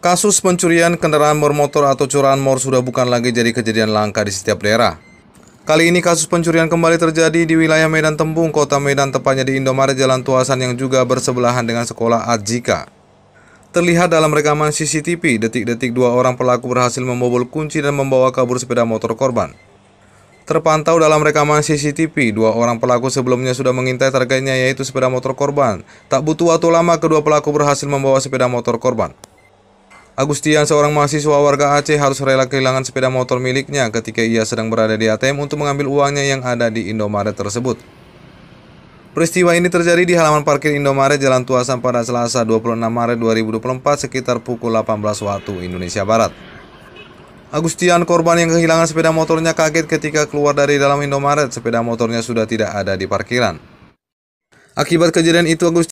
Kasus pencurian kendaraan bermotor atau curahan mor sudah bukan lagi jadi kejadian langka di setiap daerah. Kali ini kasus pencurian kembali terjadi di wilayah Medan Tembung, kota Medan, tepatnya di Indomaret Jalan Tuasan yang juga bersebelahan dengan sekolah Ajika. Terlihat dalam rekaman CCTV, detik-detik dua orang pelaku berhasil membobol kunci dan membawa kabur sepeda motor korban. Terpantau dalam rekaman CCTV, dua orang pelaku sebelumnya sudah mengintai targetnya yaitu sepeda motor korban. Tak butuh waktu lama, kedua pelaku berhasil membawa sepeda motor korban. Agustian, seorang mahasiswa warga Aceh harus rela kehilangan sepeda motor miliknya ketika ia sedang berada di ATM untuk mengambil uangnya yang ada di Indomaret tersebut. Peristiwa ini terjadi di halaman parkir Indomaret Jalan Tuasan pada Selasa 26 Maret 2024 sekitar pukul 18 waktu Indonesia Barat. Agustian, korban yang kehilangan sepeda motornya kaget ketika keluar dari dalam Indomaret, sepeda motornya sudah tidak ada di parkiran. Akibat kejadian itu, Agustian